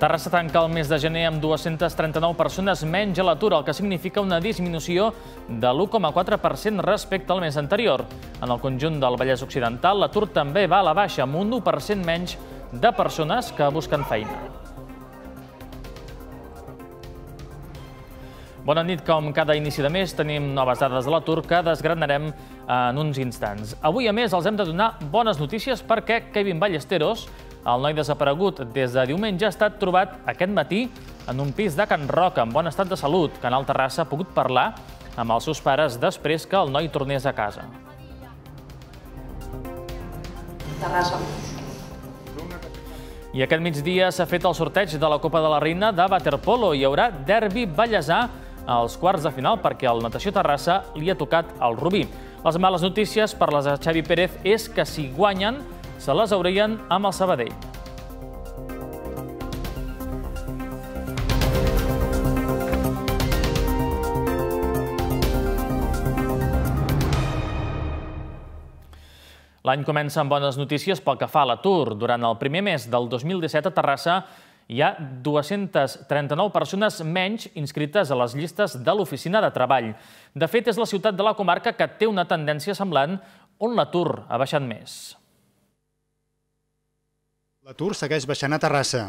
Terrassa tanca el mes de gener amb 239 persones menys a l'atur, el que significa una disminució de l'1,4% respecte al mes anterior. En el conjunt del Vallès Occidental, l'atur també va a la baixa, amb un 1% menys de persones que busquen feina. Bona nit, com cada inici de mes tenim noves dades de l'atur que desgranarem en uns instants. Avui, a més, els hem de donar bones notícies perquè Kevin Ballesteros, el noi desaparegut des de diumenge ha estat trobat aquest matí en un pis de Can Roca, en bon estat de salut. Canal Terrassa ha pogut parlar amb els seus pares després que el noi tornés a casa. Terrassa. I aquest migdia s'ha fet el sorteig de la Copa de la Reina de Waterpolo. Hi haurà derbi ballesà als quarts de final perquè el Natació Terrassa li ha tocat el Rubí. Les males notícies per les de Xavi Pérez és que si guanyen se les haurien amb el Sabadell. L'any comença amb bones notícies pel que fa a l'atur. Durant el primer mes del 2017 a Terrassa hi ha 239 persones menys inscrites a les llistes de l'oficina de treball. De fet, és la ciutat de la comarca que té una tendència semblant on l'atur ha baixat més. L'atur segueix baixant a Terrassa.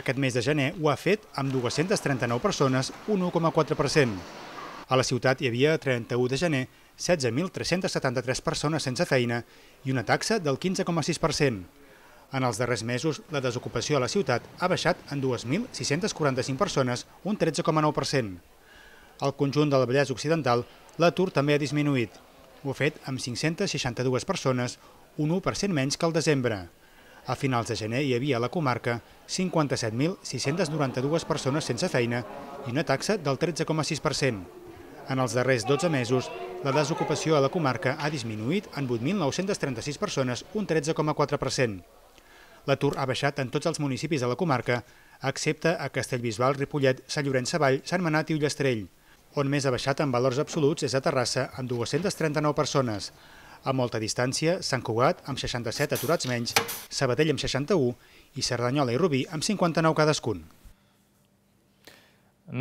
Aquest mes de gener ho ha fet amb 239 persones, un 1,4%. A la ciutat hi havia 31 de gener 16.373 persones sense feina i una taxa del 15,6%. En els darrers mesos, la desocupació a la ciutat ha baixat en 2.645 persones, un 13,9%. Al conjunt del Vallès Occidental, l'atur també ha disminuït. Ho ha fet amb 562 persones, un 1% menys que al desembre. A finals de gener hi havia a la comarca 57.692 persones sense feina i una taxa del 13,6%. En els darrers 12 mesos, la desocupació a la comarca ha disminuït en 8.936 persones, un 13,4%. L'atur ha baixat en tots els municipis de la comarca, excepte a Castellbisbal, Ripollet, Sant Llorenç Savall, Sant Manat i Ullastrell. On més ha baixat en valors absoluts és a Terrassa, amb 239 persones. A molta distància, Sant Cugat amb 67 aturats menys, Sabadell amb 61 i Cerdanyola i Rubí amb 59 cadascun.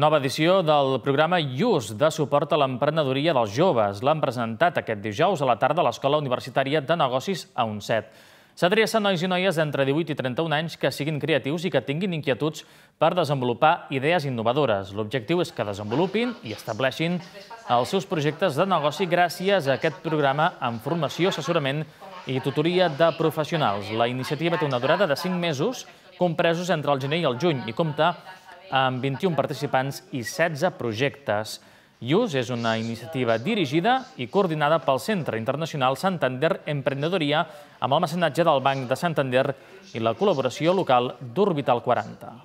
Nova edició del programa IUS de suport a l'emprenedoria dels joves. L'han presentat aquest dijous a la tarda a l'Escola Universitària de Negocis a UNCET. S'adreça a nois i noies d'entre 18 i 31 anys que siguin creatius i que tinguin inquietuds per desenvolupar idees innovadores. L'objectiu és que desenvolupin i estableixin els seus projectes de negoci gràcies a aquest programa amb formació, assessorament i tutoria de professionals. La iniciativa té una durada de 5 mesos, compresos entre el gener i el juny, i compta amb 21 participants i 16 projectes. IUS és una iniciativa dirigida i coordinada pel Centre Internacional Santander Emprendedoria amb el mecenatge del Banc de Santander i la col·laboració local d'Orbital 40.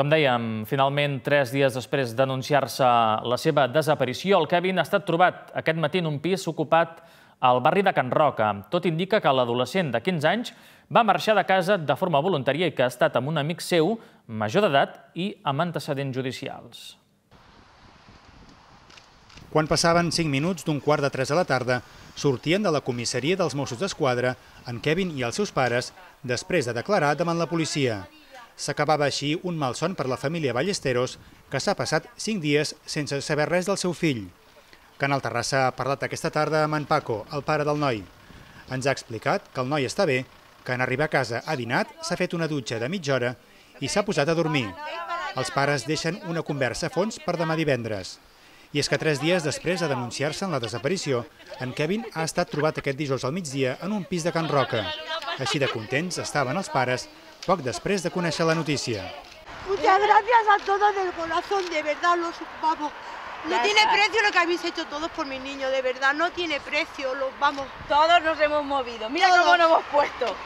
Com dèiem, finalment, tres dies després d'anunciar-se la seva desaparició, el Kevin ha estat trobat aquest matí en un pis ocupat al barri de Can Roca. Tot indica que l'adolescent de 15 anys va marxar de casa de forma voluntària i que ha estat amb un amic seu, major d'edat i amb antecedents judicials. Quan passaven 5 minuts d'un quart de 3 de la tarda, sortien de la comissaria dels Mossos d'Esquadra en Kevin i els seus pares després de declarar davant la policia. S'acabava així un malson per la família Ballesteros, que s'ha passat 5 dies sense saber res del seu fill. Canal Terrassa ha parlat aquesta tarda amb en Paco, el pare del noi. Ens ha explicat que el noi està bé que en arribar a casa ha dinat, s'ha fet una dutxa de mitja hora i s'ha posat a dormir. Els pares deixen una conversa a fons per demà divendres. I és que tres dies després de denunciar-se en la desaparició, en Kevin ha estat trobat aquest dijous al migdia en un pis de Can Roca. Així de contents estaven els pares poc després de conèixer la notícia. Muchas gracias a todos del corazón, de verdad, los vamos, no tiene precio lo que habéis hecho todos por mis niños, de verdad, no tiene precio, los vamos. Todos nos hemos movido, mira todos. cómo nos hemos puesto.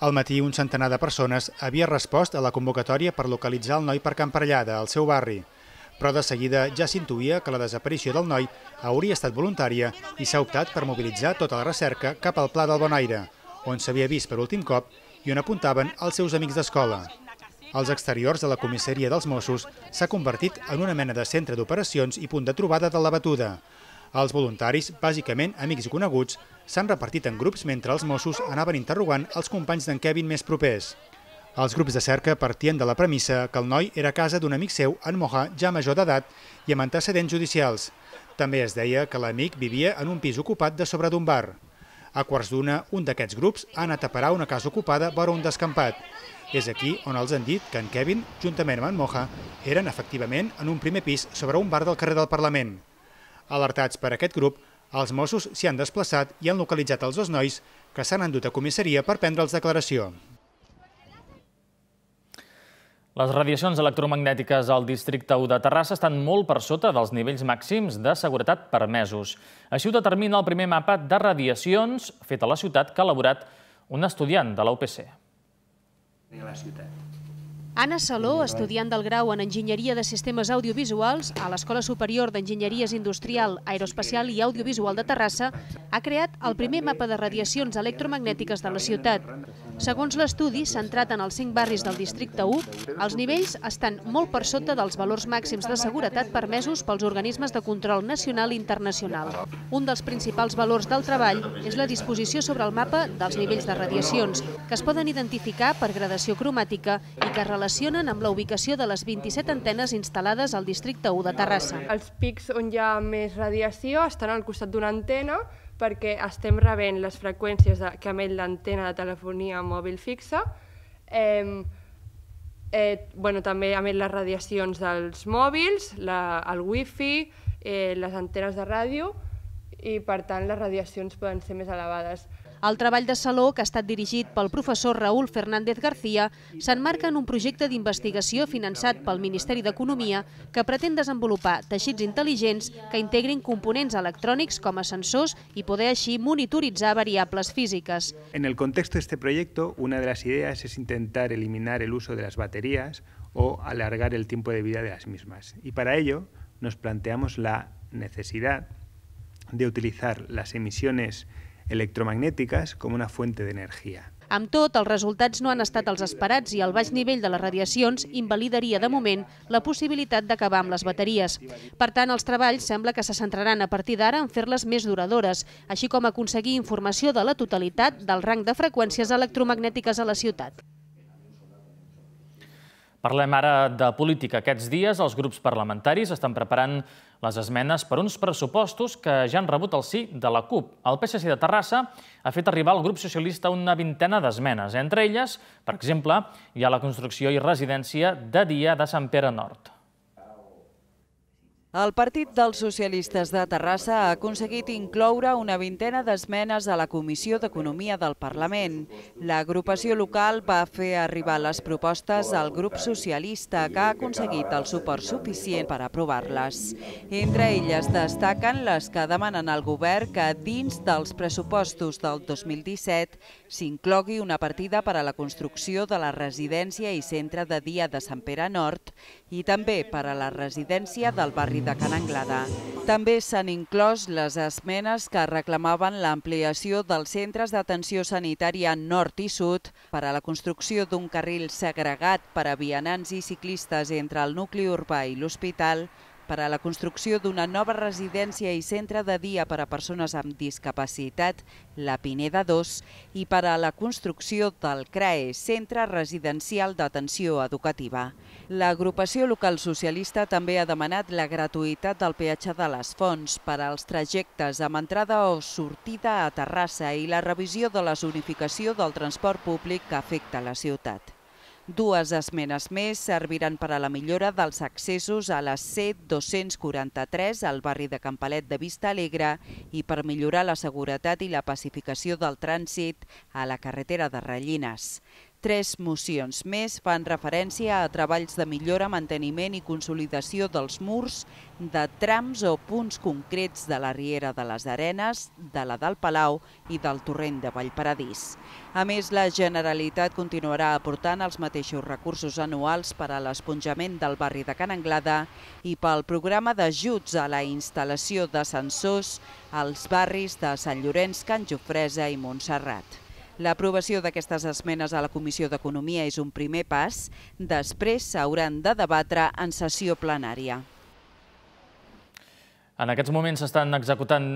Al matí, un centenar de persones havia respost a la convocatòria per localitzar el noi per Camparellada, al seu barri. Però de seguida ja s'intuïa que la desaparició del noi hauria estat voluntària i s'ha optat per mobilitzar tota la recerca cap al Pla del Bonaire, on s'havia vist per últim cop i on apuntaven els seus amics d'escola. Als exteriors de la comissaria dels Mossos s'ha convertit en una mena de centre d'operacions i punt de trobada de la batuda. Els voluntaris, bàsicament amics i coneguts, s'han repartit en grups mentre els Mossos anaven interrogant els companys d'en Kevin més propers. Els grups de cerca partien de la premissa que el noi era a casa d'un amic seu, en Moha, ja major d'edat i amb antecedents judicials. També es deia que l'amic vivia en un pis ocupat de sobre d'un bar. A quarts d'una, un d'aquests grups ha anat a parar una casa ocupada vora un descampat. És aquí on els han dit que en Kevin, juntament amb en Moja, eren efectivament en un primer pis sobre un bar del carrer del Parlament. Alertats per aquest grup, els Mossos s'hi han desplaçat i han localitzat els dos nois que s'han endut a comissaria per prendre'ls declaració. Les radiacions electromagnètiques al districte 1 de Terrassa estan molt per sota dels nivells màxims de seguretat permesos. Així ho determina el primer mapa de radiacions fet a la ciutat que ha elaborat un estudiant de l'UPC. La ciutat. Anna Saló, estudiant del grau en Enginyeria de Sistemes Audiovisuals a l'Escola Superior d'Enginyeries Industrial, Aeroespacial i Audiovisual de Terrassa, ha creat el primer mapa de radiacions electromagnètiques de la ciutat. Segons l'estudi, centrat en els 5 barris del districte 1, els nivells estan molt per sota dels valors màxims de seguretat permesos pels organismes de control nacional i internacional. Un dels principals valors del treball és la disposició sobre el mapa dels nivells de radiacions, que es poden identificar per gradació cromàtica i que relacionen relacionen amb la ubicació de les 27 antenes instal·lades al districte 1 de Terrassa. Els pics on hi ha més radiació estan al costat d'una antena perquè estem rebent les freqüències de, que emet l'antena de telefonia mòbil fixa, eh, eh, bueno, també emet les radiacions dels mòbils, la, el wifi, eh, les antenes de ràdio, i per tant les radiacions poden ser més elevades. El treball de Saló, que ha estat dirigit pel professor Raül Fernández García, s'enmarca en un projecte d'investigació finançat pel Ministeri d'Economia que pretén desenvolupar teixits intel·ligents que integrin components electrònics com a sensors i poder així monitoritzar variables físiques. En el context d'aquest projecte, una de les idees és intentar eliminar l'ús de les bateries o alargar el temps de vida de las I per a això nos planteamos la necessitat de les emissions electròniques electromagnètiques com una fuente d'energia. Amb tot, els resultats no han estat els esperats i el baix nivell de les radiacions invalidaria de moment la possibilitat d'acabar amb les bateries. Per tant, els treballs sembla que se centraran a partir d'ara en fer-les més duradores, així com aconseguir informació de la totalitat del rang de freqüències electromagnètiques a la ciutat. Parlem ara de política. Aquests dies els grups parlamentaris estan preparant les esmenes per uns pressupostos que ja han rebut el sí de la CUP. El PSC de Terrassa ha fet arribar al grup socialista una vintena d'esmenes. Entre elles, per exemple, hi ha la construcció i residència de dia de Sant Pere Nord. El Partit dels Socialistes de Terrassa ha aconseguit incloure una vintena d'esmenes a la Comissió d'Economia del Parlament. L'agrupació local va fer arribar les propostes al grup socialista, que ha aconseguit el suport suficient per aprovar-les. Entre elles destaquen les que demanen al govern que dins dels pressupostos del 2017 s'inclogui una partida per a la construcció de la residència i centre de dia de Sant Pere Nord i també per a la residència del barri de Can Anglada. També s'han inclòs les esmenes que reclamaven l'ampliació dels centres d'atenció sanitària nord i sud per a la construcció d'un carril segregat per a vianants i ciclistes entre el nucli urbà i l'hospital, per a la construcció d'una nova residència i centre de dia per a persones amb discapacitat, la Pineda 2, i per a la construcció del CRAE, Centre Residencial d'Atenció Educativa. L'agrupació local socialista també ha demanat la gratuïtat del peatge de les fonts per als trajectes amb entrada o sortida a Terrassa i la revisió de la zonificació del transport públic que afecta la ciutat. Dues esmenes més serviran per a la millora dels accessos a la C-243 al barri de Campalet de Vista Alegre i per millorar la seguretat i la pacificació del trànsit a la carretera de Rellines. Tres mocions més fan referència a treballs de millora, manteniment i consolidació dels murs de trams o punts concrets de la Riera de les Arenes, de la del Palau i del torrent de Vallparadís. A més, la Generalitat continuarà aportant els mateixos recursos anuals per a l'esponjament del barri de Can Anglada i pel programa d'ajuts a la instal·lació d'ascensors als barris de Sant Llorenç, Can Jofresa i Montserrat. L'aprovació d'aquestes esmenes a la Comissió d'Economia és un primer pas, després s'hauran de debatre en sessió plenària. En aquests moments s'estan executant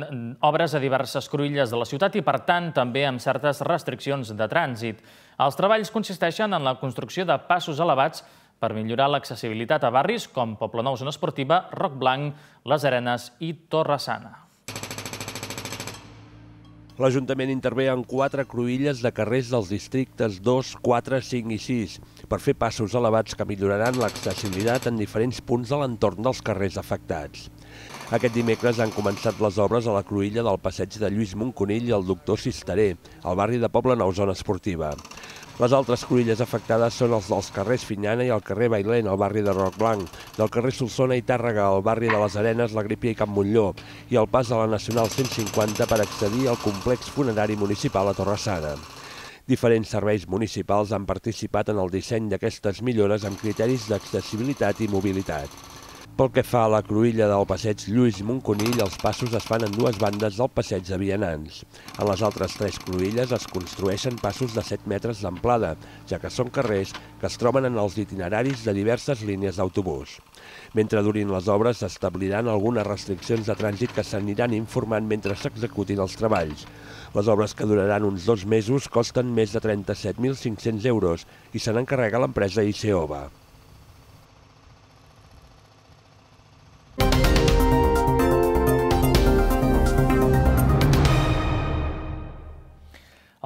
obres a diverses cruïlles de la ciutat i, per tant, també amb certes restriccions de trànsit. Els treballs consisteixen en la construcció de passos elevats per millorar l'accessibilitat a barris com Poblenou Zona Esportiva, Roc Blanc, Les Arenes i Torre Sana. L'Ajuntament intervé en quatre cruïlles de carrers dels districtes 2, 4, 5 i 6 per fer passos elevats que milloraran l'accessibilitat en diferents punts de l'entorn dels carrers afectats. Aquest dimecres han començat les obres a la cruïlla del passeig de Lluís Monconill i el doctor Cisteré, al barri de Poble Nou Zona Esportiva. Les altres cruïlles afectades són els dels carrers Finyana i el carrer Bailén, al barri de Roc Blanc, del carrer Solsona i Tàrrega, al barri de les Arenes, la Grípia i Camp Montlló, i el pas de la Nacional 150 per accedir al complex funerari municipal a Torressana. Diferents serveis municipals han participat en el disseny d'aquestes millores amb criteris d'accessibilitat i mobilitat. Pel que fa a la cruïlla del passeig Lluís Monconill, els passos es fan en dues bandes del passeig de Vianants. En les altres tres cruïlles es construeixen passos de 7 metres d'amplada, ja que són carrers que es troben en els itineraris de diverses línies d'autobús. Mentre durin les obres, s'establiran algunes restriccions de trànsit que s'aniran informant mentre s'executin els treballs. Les obres que duraran uns dos mesos costen més de 37.500 euros i se n'encarrega l'empresa ICOVA.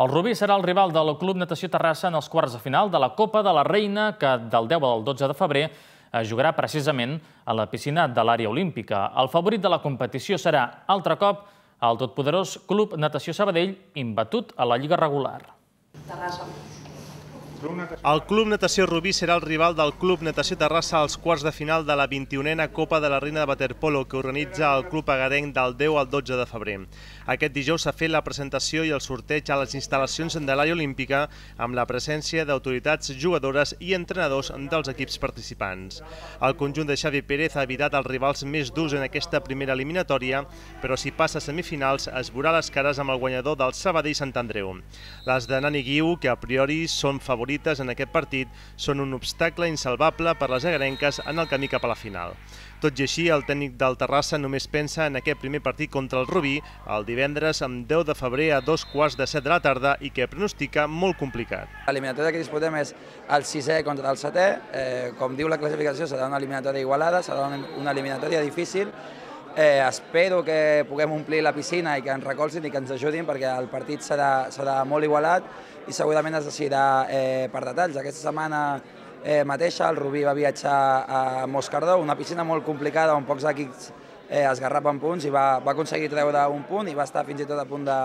El Rubí serà el rival del Club Natació Terrassa en els quarts de final de la Copa de la Reina, que del 10 al 12 de febrer es eh, jugarà precisament a la piscina de l'àrea olímpica. El favorit de la competició serà, altre cop, el totpoderós Club Natació Sabadell, imbatut a la Lliga regular. Terrassa. El Club Natació Rubí serà el rival del Club Natació Terrassa als quarts de final de la 21a Copa de la Reina de Waterpolo que organitza el Club Agadenc del 10 al 12 de febrer. Aquest dijous s'ha fet la presentació i el sorteig a les instal·lacions de l'Àrea Olímpica amb la presència d'autoritats, jugadores i entrenadors dels equips participants. El conjunt de Xavi Pérez ha evitat els rivals més durs en aquesta primera eliminatòria, però si passa a semifinals es veurà les cares amb el guanyador del Sabadell Sant Andreu. Les de Nani Guiu, que a priori són favorits favorites en aquest partit són un obstacle insalvable per les agarenques en el camí cap a la final. Tot i així, el tècnic del Terrassa només pensa en aquest primer partit contra el Rubí, el divendres amb 10 de febrer a dos quarts de set de la tarda i que pronostica molt complicat. L'eliminatòria que disputem és el sisè contra el setè. Eh, com diu la classificació, serà una eliminatòria igualada, serà una, una eliminatòria difícil, Eh, espero que puguem omplir la piscina i que ens recolzin i que ens ajudin perquè el partit serà, serà molt igualat i segurament es decidirà eh, per detalls. Aquesta setmana eh, mateixa el Rubí va viatjar a Moscardó, una piscina molt complicada on pocs equips eh, esgarrapen punts i va, va aconseguir treure un punt i va estar fins i tot a punt de,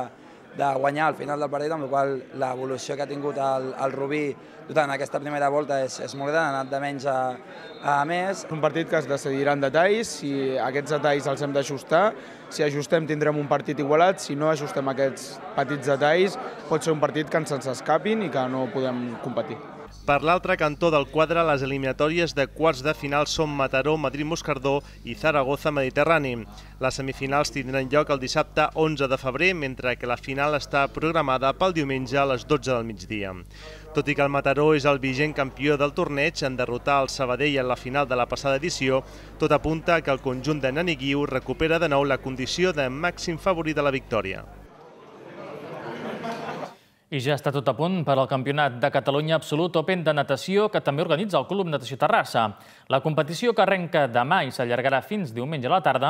de guanyar al final del partit, amb la qual l'evolució que ha tingut el, el Rubí en aquesta primera volta és, és molt gran, ha anat de menys a, a més. Un partit que es decidirà en detalls, si aquests detalls els hem d'ajustar, si ajustem tindrem un partit igualat, si no ajustem aquests petits detalls pot ser un partit que ens escapin i que no podem competir. Per l'altre cantó del quadre, les eliminatòries de quarts de final són Mataró, Madrid-Moscardó i Zaragoza-Mediterrani. Les semifinals tindran lloc el dissabte 11 de febrer, mentre que la final està programada pel diumenge a les 12 del migdia. Tot i que el Mataró és el vigent campió del torneig en derrotar el Sabadell en la final de la passada edició, tot apunta que el conjunt de Nani Guiu recupera de nou la condició de màxim favorit de la victòria. I ja està tot a punt per al Campionat de Catalunya Absolut Open de Natació, que també organitza el Club Natació Terrassa. La competició, que arrenca demà i s'allargarà fins diumenge a la tarda,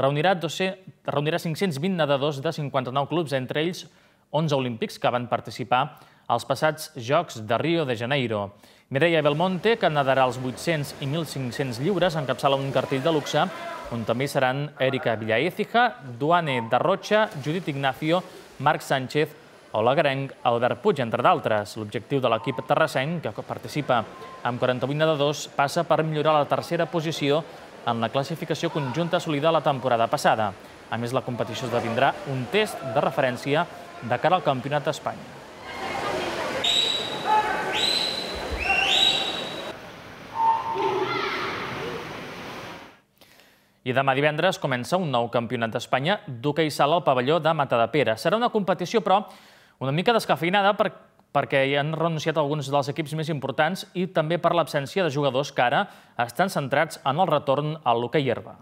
reunirà, 200, reunirà 520 nedadors de 59 clubs, entre ells 11 olímpics que van participar als passats Jocs de Rio de Janeiro. Mireia Belmonte, que nedarà els 800 i 1.500 lliures, encapçala un cartell de luxe, on també seran Erika Villaécija, Duane Rocha, Judit Ignacio, Marc Sánchez o l'agrenc Albert Puig, entre d'altres. L'objectiu de l'equip terrassenc, que participa amb 48 nedadors, passa per millorar la tercera posició en la classificació conjunta assolida la temporada passada. A més, la competició esdevindrà un test de referència de cara al Campionat d'Espanya. I demà divendres comença un nou campionat d'Espanya d'hoquei sala al pavelló de Matadepera. Serà una competició, però, una mica descafeinada per, perquè hi han renunciat alguns dels equips més importants i també per l'absència de jugadors que ara estan centrats en el retorn al l'hoquei herba.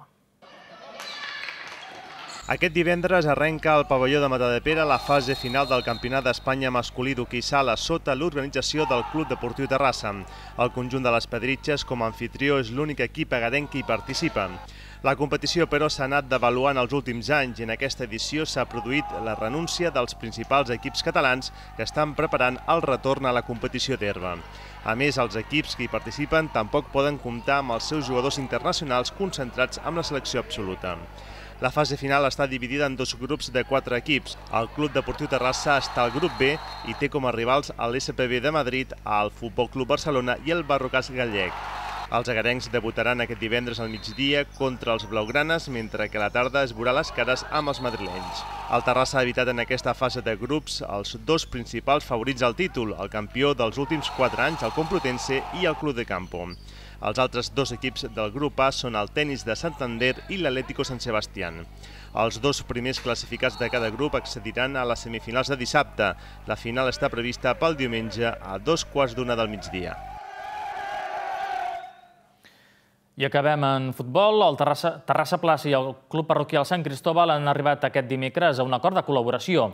Aquest divendres arrenca al pavelló de Matadepera la fase final del Campionat d'Espanya masculí d'hoquei sala sota l'organització del Club Deportiu Terrassa. El conjunt de les Pedritxes com a anfitrió és l'únic equip agadenc que hi participa. La competició, però, s'ha anat devaluant els últims anys i en aquesta edició s'ha produït la renúncia dels principals equips catalans que estan preparant el retorn a la competició d'herba. A més, els equips que hi participen tampoc poden comptar amb els seus jugadors internacionals concentrats amb la selecció absoluta. La fase final està dividida en dos grups de quatre equips. El Club Deportiu Terrassa està al grup B i té com a rivals l'SPB SPB de Madrid, el Futbol Club Barcelona i el Barrocàs Gallec. Els agarencs debutaran aquest divendres al migdia contra els blaugranes, mentre que a la tarda es veurà les cares amb els madrilenys. El Terrassa ha evitat en aquesta fase de grups els dos principals favorits al títol, el campió dels últims 4 anys, el Complutense i el Club de Campo. Els altres dos equips del grup A són el tennis de Santander i l'Atlético San Sebastián. Els dos primers classificats de cada grup accediran a les semifinals de dissabte. La final està prevista pel diumenge a dos quarts d'una del migdia. I acabem en futbol. El Terrassa, Terrassa Plaça i el Club Parroquial Sant Cristóbal han arribat aquest dimecres a un acord de col·laboració.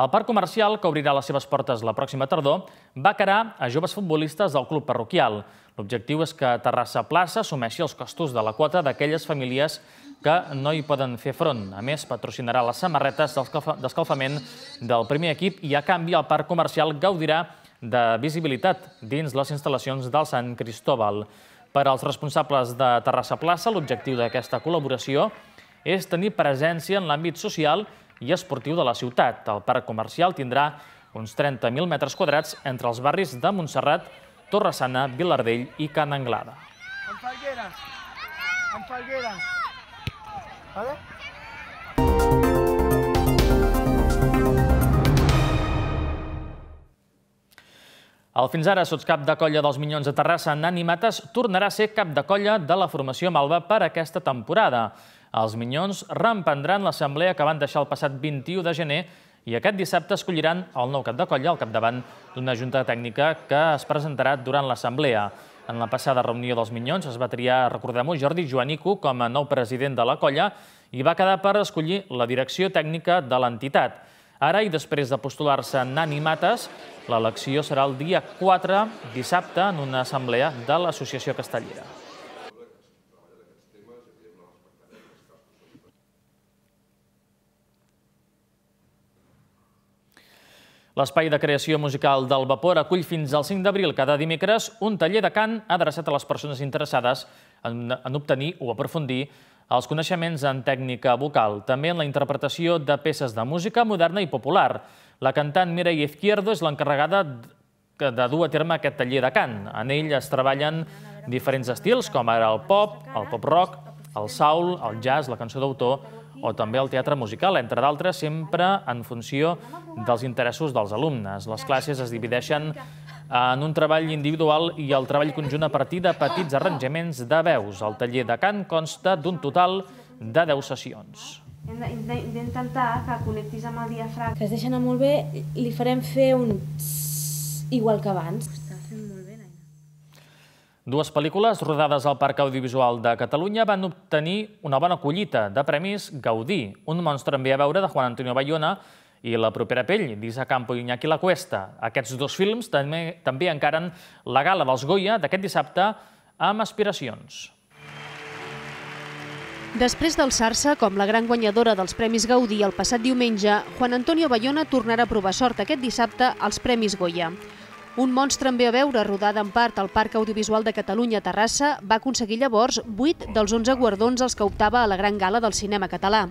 El parc comercial, que obrirà les seves portes la pròxima tardor, va carar a joves futbolistes del club parroquial. L'objectiu és que Terrassa Plaça assumeixi els costos de la quota d'aquelles famílies que no hi poden fer front. A més, patrocinarà les samarretes d'escalfament del primer equip i, a canvi, el parc comercial gaudirà de visibilitat dins les instal·lacions del Sant Cristòbal. Per als responsables de Terrassa Plaça, l'objectiu d'aquesta col·laboració és tenir presència en l'àmbit social i esportiu de la ciutat. El parc comercial tindrà uns 30.000 metres quadrats entre els barris de Montserrat, Torresana, Vilardell i Can Anglada. En Falgueres! En Falgueres! Vale? El fins ara sotscap de colla dels Minyons de Terrassa, Nani Mates, tornarà a ser cap de colla de la formació Malva per aquesta temporada. Els Minyons reemprendran l'assemblea que van deixar el passat 21 de gener i aquest dissabte escolliran el nou cap de colla al capdavant d'una junta tècnica que es presentarà durant l'assemblea. En la passada reunió dels Minyons es va triar, recordem-ho, Jordi Joanico com a nou president de la colla i va quedar per escollir la direcció tècnica de l'entitat. Ara, i després de postular-se Nani Mates, L'elecció serà el dia 4, dissabte, en una assemblea de l'Associació Castellera. L'espai de creació musical del Vapor acull fins al 5 d'abril cada dimecres un taller de cant adreçat a les persones interessades en, en obtenir o aprofundir els coneixements en tècnica vocal, també en la interpretació de peces de música moderna i popular. La cantant Mireia Izquierdo és l'encarregada de dur a terme aquest taller de cant. En ell es treballen diferents estils, com ara el pop, el pop-rock, el soul, el jazz, la cançó d'autor o també el teatre musical, entre d'altres, sempre en funció dels interessos dels alumnes. Les classes es divideixen en un treball individual i el treball conjunt a partir de petits arranjaments de veus. El taller de cant consta d'un total de 10 sessions hem d'intentar que connectis amb el diafragma. Que es deixa anar molt bé, li farem fer un igual que abans. Està fent molt bé, Dues pel·lícules rodades al Parc Audiovisual de Catalunya van obtenir una bona collita de premis Gaudí, un monstre en a veure de Juan Antonio Bayona i La propera pell, d'Isa Campo i Iñaki La Cuesta. Aquests dos films també, també encaren la gala dels Goya d'aquest dissabte amb aspiracions. Després d'alçar-se com la gran guanyadora dels Premis Gaudí el passat diumenge, Juan Antonio Bayona tornarà a provar sort aquest dissabte als Premis Goya. Un monstre en ve a veure, rodada en part al Parc Audiovisual de Catalunya a Terrassa, va aconseguir llavors 8 dels 11 guardons als que optava a la gran gala del cinema català.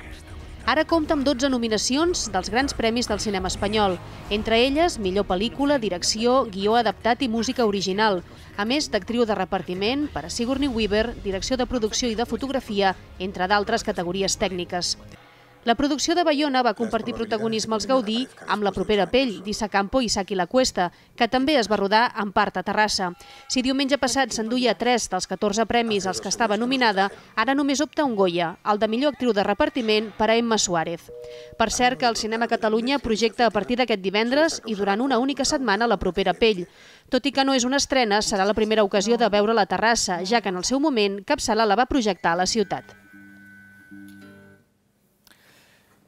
Ara compta amb 12 nominacions dels grans premis del cinema espanyol, entre elles millor pel·lícula, direcció, guió adaptat i música original, a més d'actriu de repartiment per a Sigourney Weaver, direcció de producció i de fotografia, entre d'altres categories tècniques. La producció de Bayona va compartir protagonisme als Gaudí amb La propera pell Campo i Saki la Cuesta, que també es va rodar en part a Terrassa. Si diumenge passat s'enduia 3 dels 14 premis als que estava nominada, ara només opta un Goya, el de millor actriu de repartiment per a Emma Suárez. Per cert que el Cinema Catalunya projecta a partir d'aquest divendres i durant una única setmana La propera pell. Tot i que no és una estrena, serà la primera ocasió de veure la Terrassa, ja que en el seu moment Capçalà la va projectar a la ciutat.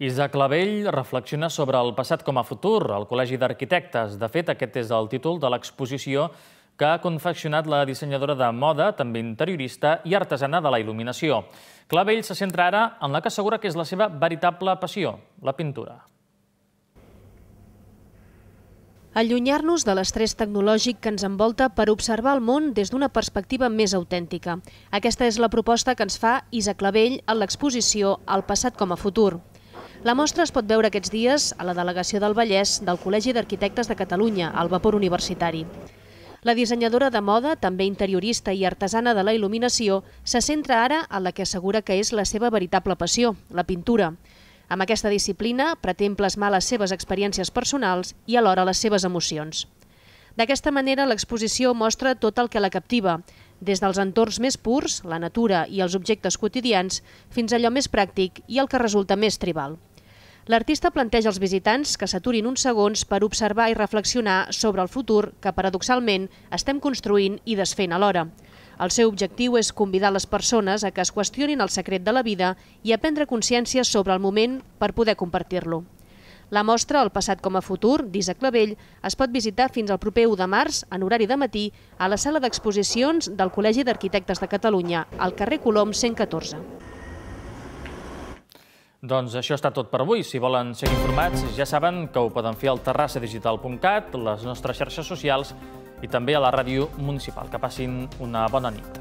Isaac Clavell reflexiona sobre el passat com a futur al Col·legi d'Arquitectes. De fet, aquest és el títol de l'exposició que ha confeccionat la dissenyadora de moda, també interiorista i artesana de la il·luminació. Clavell se centra ara en la que assegura que és la seva veritable passió, la pintura. Allunyar-nos de l'estrès tecnològic que ens envolta per observar el món des d'una perspectiva més autèntica. Aquesta és la proposta que ens fa Isa Clavell en l'exposició El passat com a futur. La mostra es pot veure aquests dies a la delegació del Vallès del Col·legi d'Arquitectes de Catalunya, al Vapor Universitari. La dissenyadora de moda, també interiorista i artesana de la il·luminació, se centra ara en la que assegura que és la seva veritable passió, la pintura. Amb aquesta disciplina pretén plasmar les seves experiències personals i alhora les seves emocions. D'aquesta manera, l'exposició mostra tot el que la captiva, des dels entorns més purs, la natura i els objectes quotidians, fins allò més pràctic i el que resulta més tribal l'artista planteja als visitants que s'aturin uns segons per observar i reflexionar sobre el futur que, paradoxalment, estem construint i desfent alhora. El seu objectiu és convidar les persones a que es qüestionin el secret de la vida i a prendre consciència sobre el moment per poder compartir-lo. La mostra El passat com a futur, d'Isa Clavell, es pot visitar fins al proper 1 de març, en horari de matí, a la sala d'exposicions del Col·legi d'Arquitectes de Catalunya, al carrer Colom 114. Doncs això està tot per avui. Si volen ser informats, ja saben que ho poden fer al terrassadigital.cat, les nostres xarxes socials i també a la ràdio municipal. Que passin una bona nit.